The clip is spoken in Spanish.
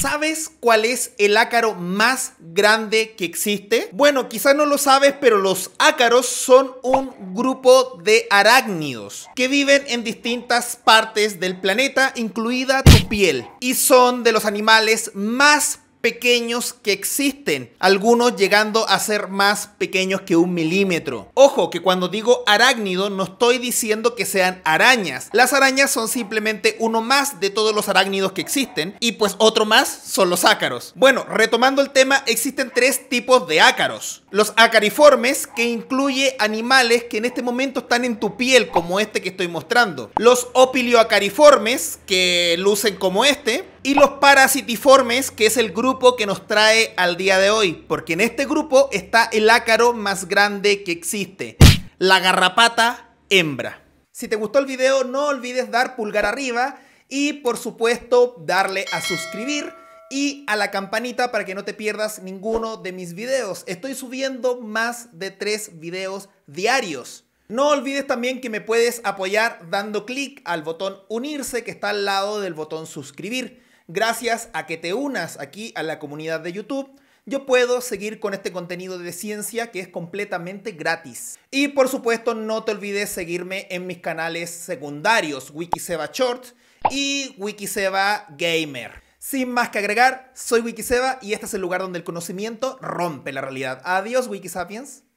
¿Sabes cuál es el ácaro más grande que existe? Bueno, quizás no lo sabes, pero los ácaros son un grupo de arácnidos que viven en distintas partes del planeta, incluida tu piel. Y son de los animales más pequeños que existen, algunos llegando a ser más pequeños que un milímetro. Ojo que cuando digo arácnido no estoy diciendo que sean arañas, las arañas son simplemente uno más de todos los arácnidos que existen y pues otro más son los ácaros. Bueno, retomando el tema, existen tres tipos de ácaros. Los acariformes, que incluye animales que en este momento están en tu piel, como este que estoy mostrando. Los opilioacariformes, que lucen como este y los parasitiformes, que es el grupo que nos trae al día de hoy, porque en este grupo está el ácaro más grande que existe, la garrapata hembra. Si te gustó el video no olvides dar pulgar arriba y por supuesto darle a suscribir y a la campanita para que no te pierdas ninguno de mis videos. Estoy subiendo más de tres videos diarios. No olvides también que me puedes apoyar dando clic al botón unirse que está al lado del botón suscribir. Gracias a que te unas aquí a la comunidad de YouTube, yo puedo seguir con este contenido de ciencia que es completamente gratis. Y por supuesto, no te olvides seguirme en mis canales secundarios, Wikiseba Short y Wikiseba Gamer. Sin más que agregar, soy Wikiseba y este es el lugar donde el conocimiento rompe la realidad. Adiós, Wikisapiens.